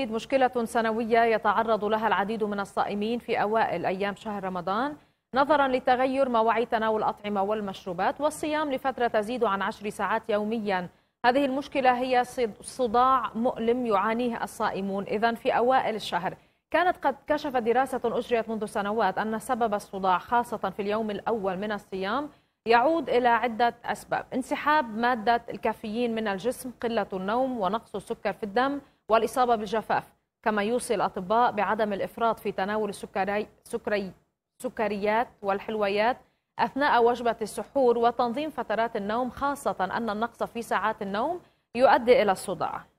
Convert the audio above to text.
مشكلة سنوية يتعرض لها العديد من الصائمين في أوائل أيام شهر رمضان نظرا لتغير مواعيد تناول الأطعمة والمشروبات والصيام لفترة تزيد عن عشر ساعات يوميا هذه المشكلة هي صداع مؤلم يعانيه الصائمون إذا في أوائل الشهر كانت قد كشفت دراسة أجريت منذ سنوات أن سبب الصداع خاصة في اليوم الأول من الصيام يعود إلى عدة أسباب انسحاب مادة الكافيين من الجسم قلة النوم ونقص السكر في الدم والإصابة بالجفاف كما يوصي الأطباء بعدم الإفراط في تناول السكري... سكري... السكريات والحلويات أثناء وجبة السحور وتنظيم فترات النوم خاصة أن النقص في ساعات النوم يؤدي إلى الصداع